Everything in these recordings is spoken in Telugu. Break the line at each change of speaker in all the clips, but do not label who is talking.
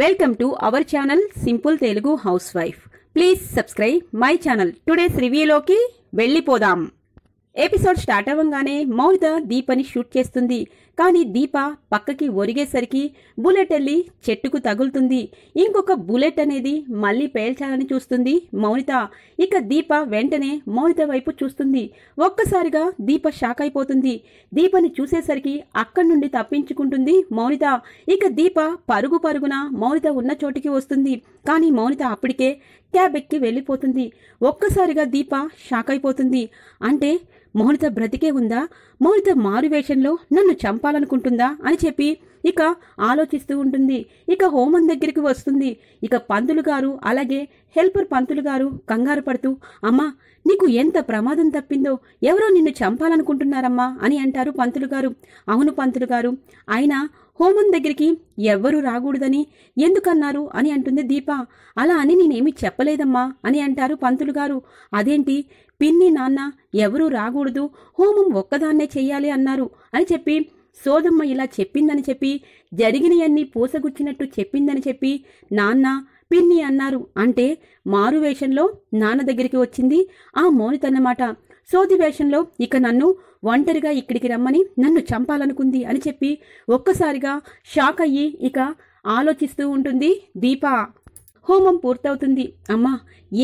welcome to our channel simple Telugu house wife please subscribe my channel today's రివ్యూలోకి వెళ్ళిపోదాం ఎపిసోడ్ స్టార్ట్ అవ్వగానే మౌర్ద దీపని షూట్ చేస్తుంది కానీ దీప పక్కకి ఒరిగేసరికి బుల్లెట్ వెళ్ళి చెట్టుకు తగులుతుంది ఇంకొక బుల్లెట్ అనేది మళ్ళీ పేల్చాలని చూస్తుంది మౌనిత ఇక దీప వెంటనే మౌనిత వైపు చూస్తుంది ఒక్కసారిగా దీప షాక్ అయిపోతుంది దీపని చూసేసరికి అక్కడి నుండి తప్పించుకుంటుంది మౌనిత ఇక దీప పరుగు పరుగున మౌనిత ఉన్న చోటికి వస్తుంది కానీ మౌనిత అప్పటికే క్యాబ్ ఎక్కి వెళ్ళిపోతుంది ఒక్కసారిగా దీప షాక్ అయిపోతుంది అంటే మోనిత బ్రతికే ఉందా మోనిత మారువేషంలో నన్ను చంపాలనుకుంటుందా అని చెప్పి ఇక ఆలోచిస్తూ ఉంటుంది ఇక హోమం దగ్గరికి వస్తుంది ఇక పంతులు గారు అలాగే హెల్పర్ పంతులు గారు కంగారు పడుతూ అమ్మా నీకు ఎంత ప్రమాదం తప్పిందో ఎవరో నిన్ను చంపాలనుకుంటున్నారమ్మా అని అంటారు పంతులు గారు అవును పంతులు గారు అయినా హోమం దగ్గరికి ఎవ్వరూ రాకూడదని ఎందుకన్నారు అని అంటుంది దీప అలా అని నేనేమి చెప్పలేదమ్మా అని అంటారు పంతులు గారు అదేంటి పిన్ని నాన్న ఎవరూ రాకూడదు హోమం ఒక్కదాన్నే చెయ్యాలి అన్నారు అని చెప్పి సోదమ్మ ఇలా చెప్పిందని చెప్పి జరిగినయన్నీ పూసగుచ్చినట్టు చెప్పిందని చెప్పి నాన్న పిన్ని అన్నారు అంటే మారు వేషంలో నాన్న దగ్గరికి వచ్చింది ఆ మోనితన్నమాట సోది వేషంలో ఇక నన్ను ఒంటరిగా ఇక్కడికి రమ్మని నన్ను చంపాలనుకుంది అని చెప్పి ఒక్కసారిగా షాక్ అయ్యి ఇక ఆలోచిస్తూ ఉంటుంది దీపా హోమం పూర్తవుతుంది అమ్మా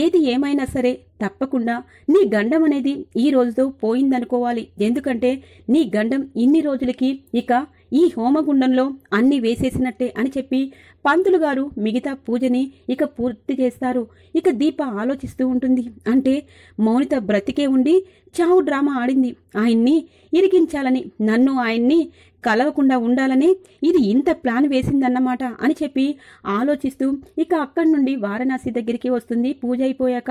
ఏది ఏమైనా సరే తప్పకుండా నీ గండం అనేది ఈ రోజుతో పోయిందనుకోవాలి ఎందుకంటే నీ గండం ఇన్ని రోజులకి ఇక ఈ హోమగుండంలో అన్ని వేసేసినట్టే అని చెప్పి పంతులు గారు మిగతా పూజని ఇక పూర్తి చేస్తారు ఇక దీప ఆలోచిస్తూ ఉంటుంది అంటే మౌనిత బ్రతికే ఉండి చావు డ్రామా ఆడింది ఆయన్ని ఇరిగించాలని నన్ను ఆయన్ని కలవకుండా ఉండాలని ఇది ఇంత ప్లాన్ వేసిందన్నమాట అని చెప్పి ఆలోచిస్తూ ఇక అక్కడి నుండి వారణాసి దగ్గరికి వస్తుంది పూజ అయిపోయాక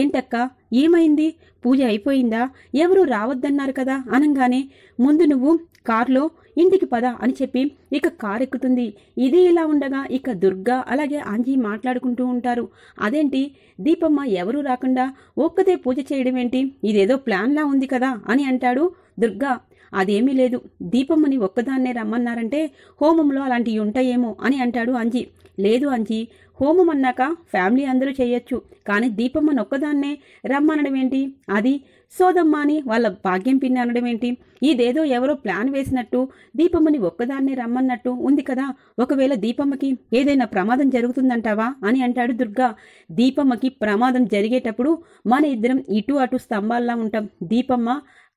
ఏంటక్క ఏమైంది పూజ అయిపోయిందా ఎవరు రావద్దన్నారు కదా అనగానే ముందు నువ్వు కారులో ఇంటికి పద అని చెప్పి ఇక కారెక్కుతుంది ఇది ఇలా ఉండగా ఇక దుర్గా అలాగే ఆంజీ మాట్లాడుకుంటూ ఉంటారు అదేంటి దీపమ్మ ఎవరూ రాకుండా ఒక్కదే పూజ చేయడం ఏంటి ఇదేదో ప్లాన్లా ఉంది కదా అని అంటాడు దుర్గా అదేమీ లేదు దీపమ్మని ఒక్కదాన్నే రమ్మన్నారంటే హోమంలో అలాంటివి ఉంటాయేమో అని అంటాడు అంజీ లేదు అంజీ హోమం అన్నాక ఫ్యామిలీ అందరూ చేయొచ్చు కానీ దీపమ్మ నొక్కదాన్నే రమ్మనడం ఏంటి అది సోదమ్మ అని వాళ్ళ భాగ్యం పిన్ని అనడం ఏంటి ఇదేదో ఎవరో ప్లాన్ వేసినట్టు దీపమ్మని ఒక్కదాన్నే రమ్మన్నట్టు ఉంది కదా ఒకవేళ దీపమ్మకి ఏదైనా ప్రమాదం జరుగుతుందంటావా అని అంటాడు దుర్గా దీపమ్మకి ప్రమాదం జరిగేటప్పుడు మన ఇద్దరం ఇటు అటు స్తంభాల్లా ఉంటాం దీపమ్మ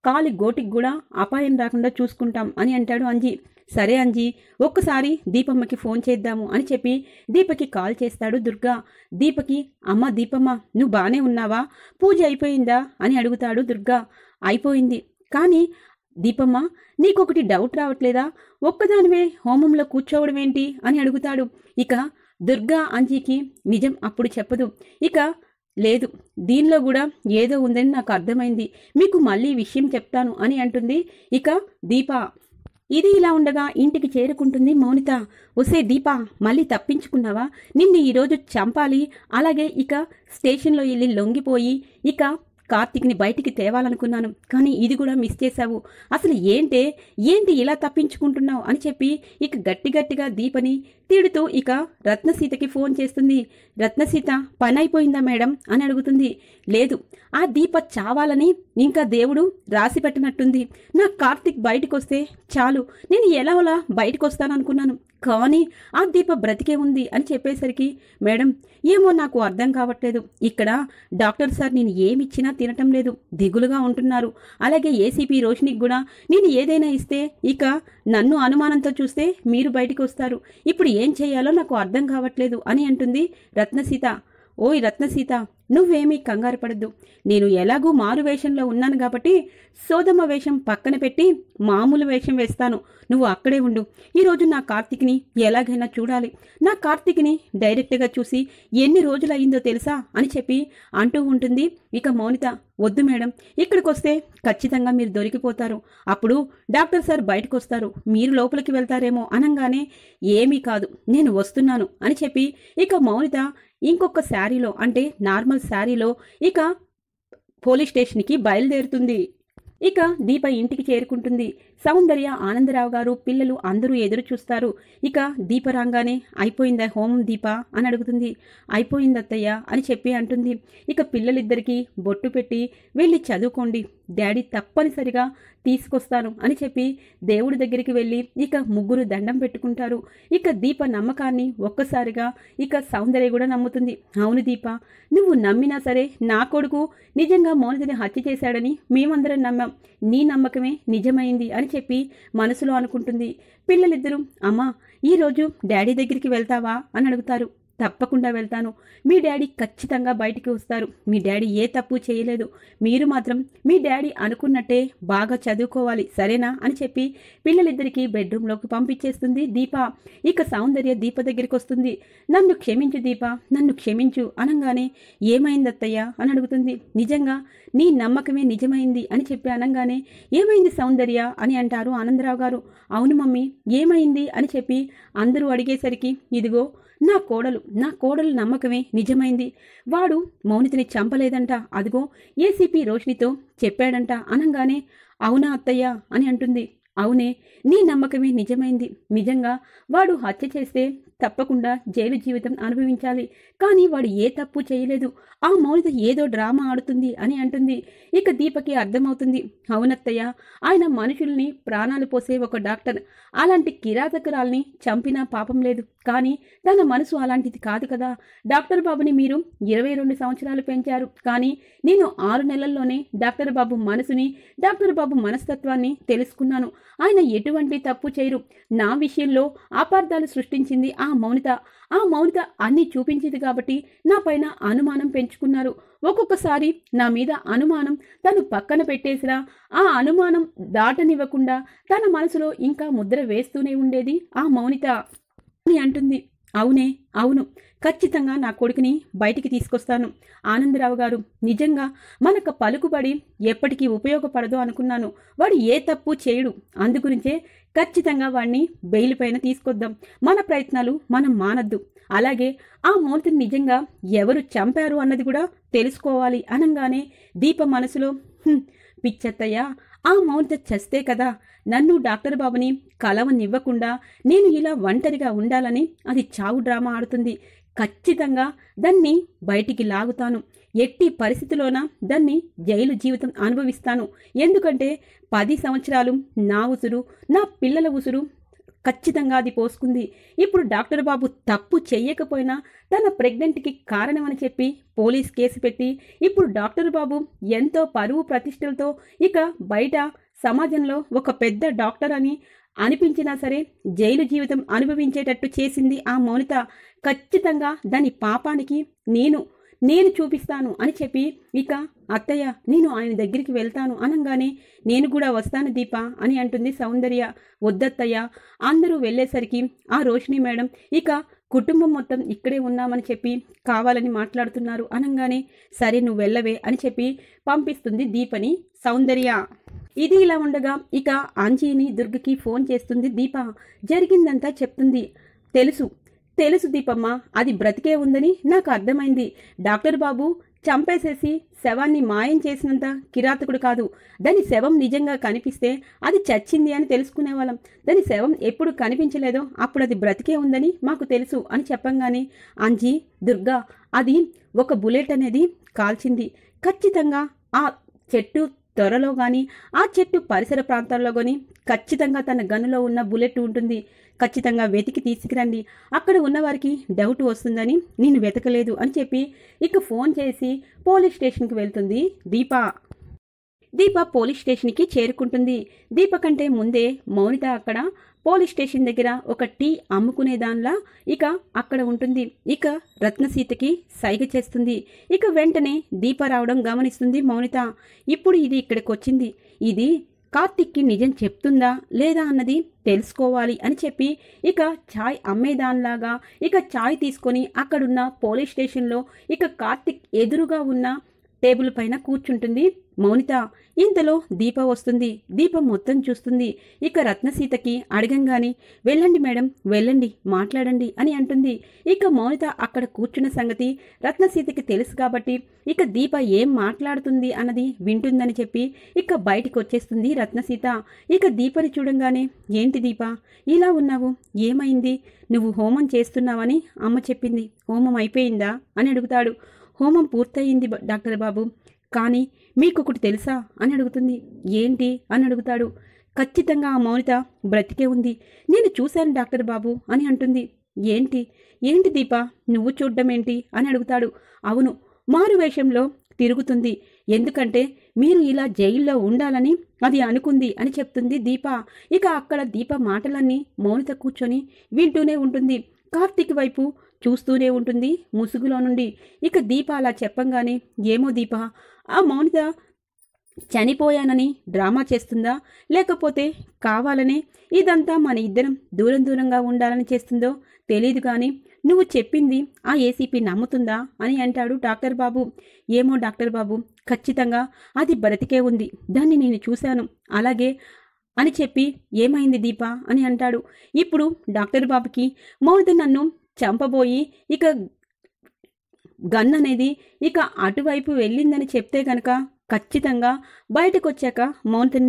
కాలి గోటికి కూడా అపాయం రాకుండా చూసుకుంటాం అని అంటాడు అంజీ సరే అంజీ ఒక్కసారి దీపమ్మకి ఫోన్ చేద్దాము అని చెప్పి దీపకి కాల్ చేస్తాడు దుర్గా దీపకి అమ్మ దీపమ్మ నువ్వు బాగానే ఉన్నావా పూజ అయిపోయిందా అని అడుగుతాడు దుర్గా అయిపోయింది కానీ దీపమ్మ నీకొకటి డౌట్ రావట్లేదా ఒక్కదానివే హోమంలో కూర్చోవడం ఏంటి అని అడుగుతాడు ఇక దుర్గా అంజీకి నిజం అప్పుడు చెప్పదు ఇక లేదు దీనిలో కూడా ఏదో ఉందని నాకు అర్థమైంది మీకు మళ్ళీ విషయం చెప్తాను అని అంటుంది ఇక దీప ఇది ఇలా ఉండగా ఇంటికి చేరుకుంటుంది మౌనిత వసే దీప మళ్ళీ తప్పించుకున్నావా నిన్ను ఈరోజు చంపాలి అలాగే ఇక స్టేషన్లో వెళ్ళి లొంగిపోయి ఇక కార్తిక్ని బయటికి తేవాలనుకున్నాను కానీ ఇది కూడా మిస్ చేశావు అసలు ఏంటే ఏంటి ఇలా తప్పించుకుంటున్నావు అని చెప్పి ఇక గట్టి గట్టిగా దీపని తిడుతూ ఇక రత్నసీతకి ఫోన్ చేస్తుంది రత్నసీత పని అయిపోయిందా మేడం అని అడుగుతుంది లేదు ఆ దీప చావాలని ఇంకా దేవుడు రాసి పెట్టినట్టుంది నా కార్తిక్ బయటకు వస్తే చాలు నేను ఎలా అలా బయటకు వస్తాననుకున్నాను కానీ ఆ దీప బ్రతికే ఉంది అని చెప్పేసరికి మేడం ఏమో నాకు అర్థం కావట్లేదు ఇక్కడ డాక్టర్ సార్ నేను ఏమిచ్చినా తినటం లేదు దిగులుగా ఉంటున్నారు అలాగే ఏసీపీ రోషినికి కూడా నేను ఏదైనా ఇస్తే ఇక నన్ను అనుమానంతో చూస్తే మీరు బయటకు వస్తారు ఇప్పుడు ఏం చేయాలో నాకు అర్థం కావట్లేదు అని అంటుంది రత్నసీత ఓయ్ రత్నసీత నువ్వేమీ కంగారు పడద్దు నేను ఎలాగూ మారు వేషంలో ఉన్నాను కాబట్టి సోదమ్మ వేషం పక్కన పెట్టి మామూలు వేషం వేస్తాను నువ్వు అక్కడే ఉండు ఈరోజు నా కార్తీక్ని ఎలాగైనా చూడాలి నా కార్తీక్ని డైరెక్ట్గా చూసి ఎన్ని రోజులయ్యిందో తెలుసా అని చెప్పి అంటూ ఉంటుంది ఇక మౌనిత వద్దు మేడం ఇక్కడికి వస్తే ఖచ్చితంగా మీరు దొరికిపోతారు అప్పుడు డాక్టర్ సార్ బయటకు వస్తారు మీరు లోపలికి వెళ్తారేమో అనంగానే ఏమీ కాదు నేను వస్తున్నాను అని చెప్పి ఇక మౌనిత ఇంకొక శారీలో అంటే నార్మల్ శారీలో ఇక పోలీస్ స్టేషన్కి బయలుదేరుతుంది ఇక దీప ఇంటికి చేరుకుంటుంది సౌందర్య ఆనందరావు గారు పిల్లలు అందరూ ఎదురు చూస్తారు ఇక దీప రాగానే అయిపోయిందా హోమం దీప అని అడుగుతుంది అయిపోయిందత్తయ్య అని చెప్పి అంటుంది ఇక పిల్లలిద్దరికీ బొట్టు పెట్టి వెళ్ళి చదువుకోండి డాడీ తప్పనిసరిగా తీసుకొస్తాను అని చెప్పి దేవుడి దగ్గరికి వెళ్ళి ఇక ముగ్గురు దండం పెట్టుకుంటారు ఇక దీప నమ్మకాన్ని ఒక్కసారిగా ఇక సౌందర్య కూడా నమ్ముతుంది అవును దీప నువ్వు నమ్మినా సరే నా కొడుకు నిజంగా మోనదిని హత్య చేశాడని మేమందరం నమ్మాం నీ నమ్మకమే నిజమైంది అని చెప్పి మనసులో అనుకుంటుంది పిల్లలిద్దరూ అమ్మా ఈరోజు డాడీ దగ్గరికి వెళ్తావా అని అడుగుతారు తప్పకుండా వెళ్తాను మీ డాడీ ఖచ్చితంగా బయటికి వస్తారు మీ డాడీ ఏ తప్పు చేయలేదు మీరు మాత్రం మీ డాడీ అనుకున్నట్టే బాగా చదువుకోవాలి సరేనా అని చెప్పి పిల్లలిద్దరికీ బెడ్రూమ్లోకి పంపించేస్తుంది దీప ఇక సౌందర్య దీప దగ్గరికి వస్తుంది నన్ను క్షమించు దీప నన్ను క్షమించు అనగానే ఏమైందత్తయ్యా అని అడుగుతుంది నిజంగా నీ నమ్మకమే నిజమైంది అని చెప్పి అనగానే ఏమైంది సౌందర్య అని అంటారు ఆనందరావు గారు అవును మమ్మీ ఏమైంది అని చెప్పి అందరూ అడిగేసరికి ఇదిగో నా కోడలు నా కోడలు నమ్మకమే నిజమైంది వాడు మౌనితిని చంపలేదంట అదిగో ఏసీపీ రోషినితో చెప్పాడంట అనంగానే అవునా అత్తయ్య అని అంటుంది అవునే నీ నమ్మకమే నిజమైంది నిజంగా వాడు హత్య చేస్తే తప్పకుండా జైలు జీవితం అనుభవించాలి కానీ వాడు ఏ తప్పు చేయలేదు ఆ మౌలిక ఏదో డ్రామా ఆడుతుంది అని అంటుంది ఇక దీపకి అర్థమవుతుంది అవునత్తయ్య ఆయన మనుషుల్ని ప్రాణాలు పోసే ఒక డాక్టర్ అలాంటి కిరాతకురాల్ని చంపినా పాపం లేదు కానీ తన మనసు అలాంటిది కాదు కదా డాక్టర్ బాబుని మీరు ఇరవై రెండు సంవత్సరాలు పెంచారు కానీ నేను ఆరు నెలల్లోనే డాక్టర్ బాబు మనసుని డాక్టర్ బాబు మనస్తత్వాన్ని తెలుసుకున్నాను ఆయన ఎటువంటి తప్పు చేయరు నా విషయంలో అపార్థాలు సృష్టించింది ఆ మౌనిత ఆ మౌనిత అన్ని చూపించింది కాబట్టి నా పైన అనుమానం పెంచుకున్నారు ఒక్కొక్కసారి నా మీద అనుమానం తను పక్కన పెట్టేసినా ఆ అనుమానం దాటనివ్వకుండా తన మనసులో ఇంకా ముద్ర వేస్తూనే ఉండేది ఆ మౌనిత అని అంటుంది అవునే అవును ఖచ్చితంగా నా కొడుకుని బయటికి తీసుకొస్తాను ఆనందరావు గారు నిజంగా మనకు పలుకుబడి ఎప్పటికీ ఉపయోగపడదు అనుకున్నాను వాడు ఏ తప్పు చేయడు అందుగురించే ఖచ్చితంగా వాడిని బెయిల్ పైన తీసుకొద్దాం మన ప్రయత్నాలు మనం మానద్దు అలాగే ఆ మూర్తిని నిజంగా ఎవరు చంపారు అన్నది కూడా తెలుసుకోవాలి అనగానే దీప మనసులో పిచ్చత్తయ్యా ఆ మౌంత చస్తే కదా నన్ను డాక్టర్ బాబుని కలవనివ్వకుండా నేను ఇలా ఒంటరిగా ఉండాలని అది చావు డ్రామా ఆడుతుంది ఖచ్చితంగా దాన్ని బయటికి లాగుతాను ఎట్టి పరిస్థితిలోన దాన్ని జైలు జీవితం అనుభవిస్తాను ఎందుకంటే పది సంవత్సరాలు నా ఉసురు నా పిల్లల ఉసురు ఖచ్చితంగా అది పోసుకుంది ఇప్పుడు డాక్టర్ బాబు తప్పు చేయకపోయినా తన ప్రెగ్నెంట్కి కారణమని చెప్పి పోలీస్ కేసు పెట్టి ఇప్పుడు డాక్టర్ బాబు ఎంతో పరువు ప్రతిష్టలతో ఇక బయట సమాజంలో ఒక పెద్ద డాక్టర్ అని అనిపించినా సరే జైలు జీవితం అనుభవించేటట్టు చేసింది ఆ మౌనిత ఖచ్చితంగా దాని పాపానికి నేను నేను చూపిస్తాను అని చెప్పి ఇక అత్తయ్య నేను ఆయన దగ్గరికి వెళ్తాను అనగానే నేను కూడా వస్తాను దీప అని అంటుంది సౌందర్య వద్దత్తయ్య అందరూ వెళ్ళేసరికి ఆ రోషిణి మేడం ఇక కుటుంబం మొత్తం ఇక్కడే ఉన్నామని చెప్పి కావాలని మాట్లాడుతున్నారు అనగానే సరే నువ్వు వెళ్ళవే అని చెప్పి పంపిస్తుంది దీపని సౌందర్య ఇది ఇలా ఉండగా ఇక ఆంజీని దుర్గకి ఫోన్ చేస్తుంది దీప జరిగిందంతా చెప్తుంది తెలుసు తెలుసు దీపమ్మ అది బ్రతికే ఉందని నాకు అర్థమైంది డాక్టర్ బాబు చంపేసేసి శవాన్ని మాయం చేసినంత కిరాతకుడు కాదు దాని శవం నిజంగా కనిపిస్తే అది చచ్చింది అని తెలుసుకునేవాళ్ళం దాని శవం ఎప్పుడు కనిపించలేదో అప్పుడు అది బ్రతికే ఉందని మాకు తెలుసు అని చెప్పంగానే అంజీ దుర్గా అది ఒక బుల్లెట్ అనేది కాల్చింది ఖచ్చితంగా ఆ చెట్టు త్వరలో గాని ఆ చెట్టు పరిసర ప్రాంతాల్లో గాని ఖచ్చితంగా తన గనులో ఉన్న బుల్లెట్ ఉంటుంది ఖచ్చితంగా వెతికి తీసుకురండి అక్కడ ఉన్నవారికి డౌట్ వస్తుందని నేను వెతకలేదు అని చెప్పి ఇక ఫోన్ చేసి పోలీస్ స్టేషన్కి వెళ్తుంది దీపా దీప పోలీస్ స్టేషన్కి చేరుకుంటుంది దీప కంటే ముందే మౌనిత అక్కడ పోలీస్ స్టేషన్ దగ్గర ఒక టీ అమ్ముకునే దానిలా ఇక అక్కడ ఉంటుంది ఇక రత్నసీతకి సైగ చేస్తుంది ఇక వెంటనే దీప రావడం గమనిస్తుంది మౌనిత ఇప్పుడు ఇది ఇక్కడికి వచ్చింది ఇది కార్తిక్కి నిజం చెప్తుందా లేదా అన్నది తెలుసుకోవాలి అని చెప్పి ఇక ఛాయ్ అమ్మేదానిలాగా ఇక ఛాయ్ తీసుకొని అక్కడున్న పోలీస్ స్టేషన్లో ఇక కార్తిక్ ఎదురుగా ఉన్న టేబుల్ పైన కూర్చుంటుంది మౌనిత ఇంతలో దీప వస్తుంది దీపం మొత్తం చూస్తుంది ఇక రత్నసీతకి అడగంగాని వెళ్ళండి మేడం వెళ్ళండి మాట్లాడండి అని అంటుంది ఇక మౌనిత అక్కడ కూర్చున్న సంగతి రత్నసీతకి తెలుసు కాబట్టి ఇక దీప ఏం మాట్లాడుతుంది అన్నది వింటుందని చెప్పి ఇక బయటికి వచ్చేస్తుంది రత్నసీత ఇక దీపని చూడంగానే ఏంటి దీప ఇలా ఉన్నావు ఏమైంది నువ్వు హోమం చేస్తున్నావని అమ్మ చెప్పింది హోమం అయిపోయిందా అని అడుగుతాడు హోమం పూర్తయింది డాక్టర్ బాబు కానీ మీకొకటి తెలుసా అని అడుగుతుంది ఏంటి అని అడుగుతాడు ఖచ్చితంగా ఆ మౌనిత బ్రతికే ఉంది నేను చూశాను డాక్టర్ బాబు అని అంటుంది ఏంటి ఏంటి దీప నువ్వు చూడ్డం ఏంటి అని అడుగుతాడు అవును మారు వేషంలో తిరుగుతుంది ఎందుకంటే మీరు ఇలా జైల్లో ఉండాలని అది అనుకుంది అని చెప్తుంది దీప ఇక అక్కడ దీప మాటలన్నీ మౌనిత కూర్చొని వింటూనే ఉంటుంది కార్తీక్ వైపు చూస్తూనే ఉంటుంది ముసుగులో నుండి ఇక దీప అలా చెప్పంగానే ఏమో దీప ఆ మౌనిత చనిపోయానని డ్రామా చేస్తుందా లేకపోతే కావాలనే ఇదంతా మన ఇద్దరం దూరం దూరంగా ఉండాలని చేస్తుందో తెలియదు కానీ నువ్వు చెప్పింది ఆ ఏసీపీ నమ్ముతుందా అని అంటాడు డాక్టర్ బాబు ఏమో డాక్టర్ బాబు ఖచ్చితంగా అది బ్రతికే ఉంది దాన్ని నేను చూశాను అలాగే అని చెప్పి ఏమైంది దీప అని అంటాడు ఇప్పుడు డాక్టర్ బాబుకి మౌనిత నన్ను చంపబోయి ఇక గన్ అనేది ఇక అటువైపు వెళ్ళిందని చెప్తే గనక ఖచ్చితంగా బయటకు వచ్చాక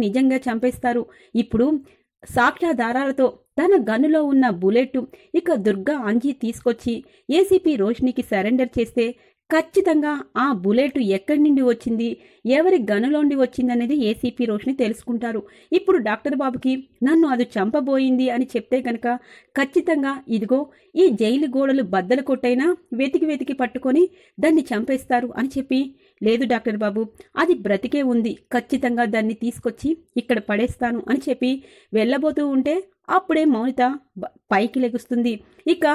నిజంగా చంపేస్తారు ఇప్పుడు సాక్ష్యాధారాలతో తన గన్నులో ఉన్న బుల్లెట్ ఇక దుర్గా అంజీ తీసుకొచ్చి ఏసీపీ రోషినికి సరెండర్ చేస్తే ఖచ్చితంగా ఆ బుల్లెట్ ఎక్కడి నుండి వచ్చింది ఎవరి గనులోండి వచ్చిందనేది ఏసీపీ రోషిని తెలుసుకుంటారు ఇప్పుడు డాక్టర్ బాబుకి నన్ను అది చంపబోయింది అని చెప్తే కనుక ఖచ్చితంగా ఇదిగో ఈ జైలు గోడలు బద్దలు కొట్టైనా వెతికి వెతికి పట్టుకొని దాన్ని చంపేస్తారు అని చెప్పి లేదు డాక్టర్ బాబు అది బ్రతికే ఉంది ఖచ్చితంగా దాన్ని తీసుకొచ్చి ఇక్కడ పడేస్తాను అని చెప్పి వెళ్ళబోతూ ఉంటే అప్పుడే మౌనిత పైకి లెగుస్తుంది ఇక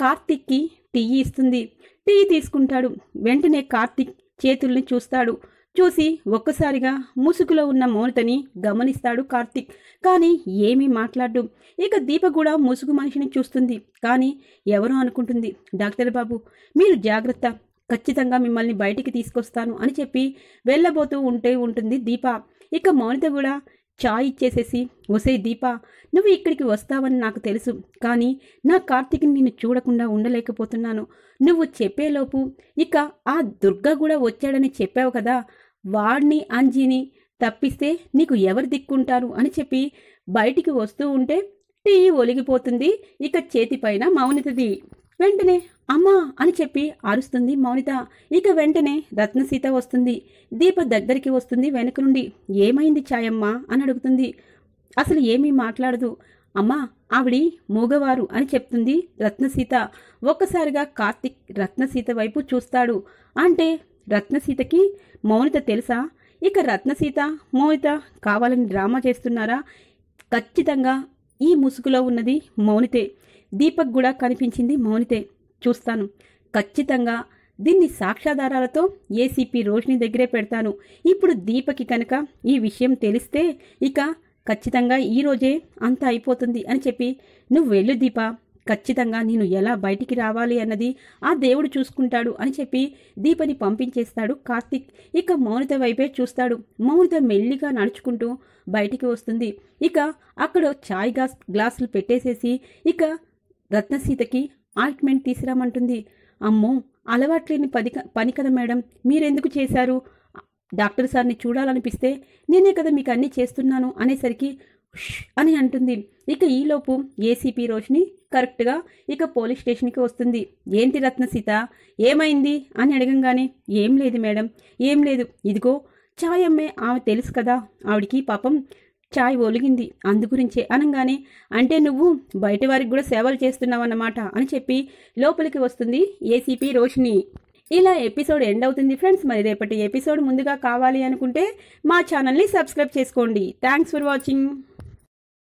కార్తిక్కి టీ ఇస్తుంది టీ తీసుకుంటాడు వెంటనే కార్తిక్ చేతుల్ని చూస్తాడు చూసి ఒక్కసారిగా ముసుగులో ఉన్న మౌనతని గమనిస్తాడు కార్తిక్ కానీ ఏమీ మాట్లాడు ఇక దీప కూడా ముసుగు మనిషిని చూస్తుంది కానీ ఎవరు అనుకుంటుంది డాక్టర్ బాబు మీరు జాగ్రత్త ఖచ్చితంగా మిమ్మల్ని బయటికి తీసుకొస్తాను అని చెప్పి వెళ్ళబోతూ ఉంటే ఉంటుంది దీప ఇక మౌనిత కూడా చాయ్ ఇచ్చేసేసి ఒసే దీపా నువ్వు ఇక్కడికి వస్తావని నాకు తెలుసు కానీ నా కార్తీక్ని నిన్ను చూడకుండా ఉండలేకపోతున్నాను నువ్వు చెప్పేలోపు ఇక ఆ దుర్గ కూడా వచ్చాడని చెప్పావు కదా వాడిని అంజీని తప్పిస్తే నీకు ఎవరు దిక్కుంటారు అని చెప్పి బయటికి వస్తూ ఉంటే టీ ఒలిగిపోతుంది ఇక చేతిపైన మౌనితది వెంటనే అమ్మా అని చెప్పి అరుస్తుంది మౌనిత ఇక వెంటనే రత్నసీత వస్తుంది దీప దగ్గరికి వస్తుంది వెనక నుండి ఏమైంది ఛాయమ్మా అని అడుగుతుంది అసలు ఏమీ మాట్లాడదు అమ్మా ఆవిడ మూగవారు అని చెప్తుంది రత్నసీత ఒక్కసారిగా కార్తిక్ రత్నసీత వైపు చూస్తాడు అంటే రత్నసీతకి మౌనిత తెలుసా ఇక రత్నసీత మౌనిత కావాలని డ్రామా చేస్తున్నారా ఖచ్చితంగా ఈ ముసుగులో ఉన్నది మౌనితే దీపక్ కూడా కనిపించింది మౌనితే చూస్తాను ఖచ్చితంగా దీన్ని సాక్ష్యాధారాలతో ఏసీపీ రోషిని దగ్గరే పెడతాను ఇప్పుడు దీపకి కనుక ఈ విషయం తెలిస్తే ఇక ఖచ్చితంగా ఈరోజే అంత అయిపోతుంది అని చెప్పి నువ్వు వెళ్ళు దీప ఖచ్చితంగా నేను ఎలా బయటికి రావాలి అన్నది ఆ దేవుడు చూసుకుంటాడు అని చెప్పి దీపని పంపించేస్తాడు కార్తిక్ ఇక మౌనిత వైపే చూస్తాడు మౌనిత మెల్లిగా నడుచుకుంటూ బయటికి వస్తుంది ఇక అక్కడ ఛాయ్ గ్లాస్ గ్లాసులు పెట్టేసేసి ఇక రత్నసీతకి ఆయింట్మెంట్ తీసిరామంటుంది అమ్మో అలవాట్లేని పది పని కదా మేడం మీరెందుకు చేశారు డాక్టర్ సార్ని చూడాలనిపిస్తే నేనే కదా మీకు అన్నీ చేస్తున్నాను అనేసరికి అని అంటుంది ఇక ఈలోపు ఏసీపీ రోషిని కరెక్ట్గా ఇక పోలీస్ స్టేషన్కి వస్తుంది ఏంటి రత్నసీత ఏమైంది అని అడగంగానే ఏం లేదు మేడం ఏం లేదు ఇదిగో చాయమ్మే ఆమె తెలుసు కదా ఆవిడికి పాపం చాయ్ ఒలిగింది అందుగురించే అనగానే అంటే నువ్వు బయట వారికి కూడా సేవలు చేస్తున్నావన్నమాట అని చెప్పి లోపలికి వస్తుంది ఏసీపీ రోషిణి ఇలా ఎపిసోడ్ ఎండ్ అవుతుంది ఫ్రెండ్స్ మరి రేపటి ఎపిసోడ్ ముందుగా కావాలి అనుకుంటే మా ఛానల్ని సబ్స్క్రైబ్ చేసుకోండి థ్యాంక్స్ ఫర్ వాచింగ్